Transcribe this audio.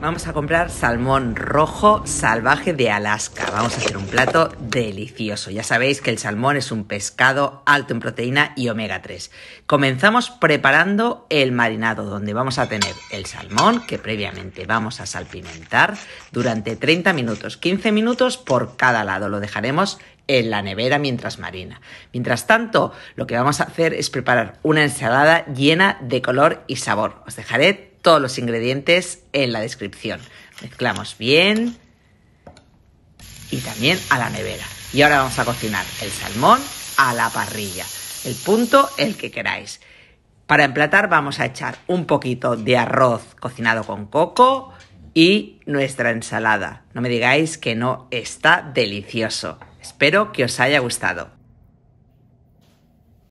Vamos a comprar salmón rojo salvaje de Alaska. Vamos a hacer un plato delicioso. Ya sabéis que el salmón es un pescado alto en proteína y omega 3. Comenzamos preparando el marinado, donde vamos a tener el salmón que previamente vamos a salpimentar durante 30 minutos, 15 minutos por cada lado. Lo dejaremos en la nevera mientras marina. Mientras tanto, lo que vamos a hacer es preparar una ensalada llena de color y sabor. Os dejaré todos los ingredientes en la descripción. Mezclamos bien y también a la nevera. Y ahora vamos a cocinar el salmón a la parrilla. El punto, el que queráis. Para emplatar vamos a echar un poquito de arroz cocinado con coco y nuestra ensalada. No me digáis que no está delicioso. Espero que os haya gustado.